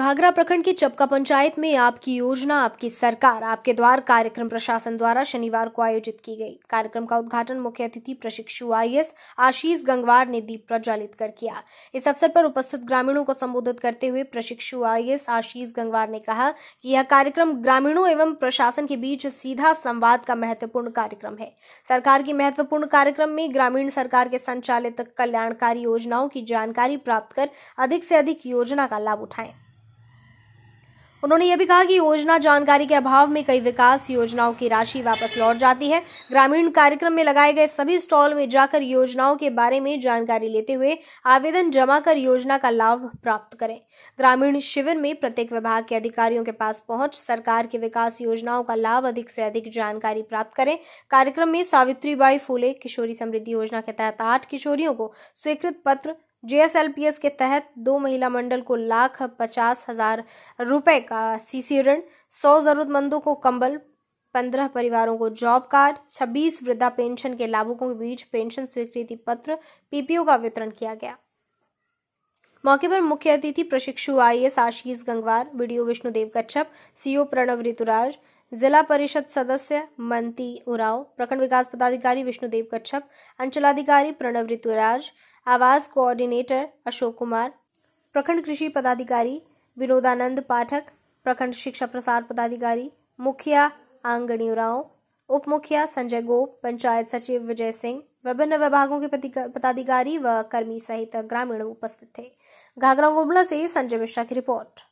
घाघरा प्रखंड की चपका पंचायत में आपकी योजना आपकी सरकार आपके द्वार कार्यक्रम प्रशासन द्वारा शनिवार को आयोजित की गई कार्यक्रम का उद्घाटन मुख्य अतिथि प्रशिक्षु आईएएस आशीष गंगवार ने दीप प्रज्वलित कर किया इस अवसर पर उपस्थित ग्रामीणों को संबोधित करते हुए प्रशिक्षु आईएएस आशीष गंगवार ने कहा कि यह कार्यक्रम ग्रामीणों एवं प्रशासन के बीच सीधा संवाद का महत्वपूर्ण कार्यक्रम है सरकार की महत्वपूर्ण कार्यक्रम में ग्रामीण सरकार के संचालित कल्याणकारी योजनाओं की जानकारी प्राप्त कर अधिक से अधिक योजना का लाभ उठाएं उन्होंने ये भी कहा कि योजना जानकारी के अभाव में कई विकास योजनाओं की राशि वापस लौट जाती है ग्रामीण कार्यक्रम में लगाए गए सभी स्टॉल में जाकर योजनाओं के बारे में जानकारी लेते हुए आवेदन जमा कर योजना का लाभ प्राप्त करें ग्रामीण शिविर में प्रत्येक विभाग के अधिकारियों के पास पहुंच सरकार की विकास योजनाओं का लाभ अधिक से अधिक जानकारी प्राप्त करें कार्यक्रम में सावित्री बाई फूले किशोरी समृद्धि योजना के तहत आठ किशोरियों को स्वीकृत पत्र जेएसएलपीएस के तहत दो महिला मंडल को लाख पचास हजार रुपए का सीसी ऋण सौ जरूरतमंदों को कंबल पंद्रह परिवारों को जॉब कार्ड छब्बीस वृद्धा पेंशन के लाभुकों के बीच पेंशन स्वीकृति पत्र पीपीओ का वितरण किया गया मौके पर मुख्य अतिथि प्रशिक्षु IAS Ashish Gangwar BDO Vishnudev Kachhap CO Pranav Rituraj जिला परिषद सदस्य मंती उराव प्रखंड विकास पदाधिकारी विष्णुदेव कच्छप अंचलाधिकारी प्रणव ऋतुराज आवास कोऑर्डिनेटर अशोक कुमार प्रखंड कृषि पदाधिकारी विनोदानंद पाठक प्रखंड शिक्षा प्रसार पदाधिकारी मुखिया आंगणी राव उप मुखिया संजय गोप पंचायत सचिव विजय सिंह विभिन्न विभागों के पदाधिकारी व कर्मी सहित ग्रामीण उपस्थित थे घाघरा गुमला से संजय मिश्रा की रिपोर्ट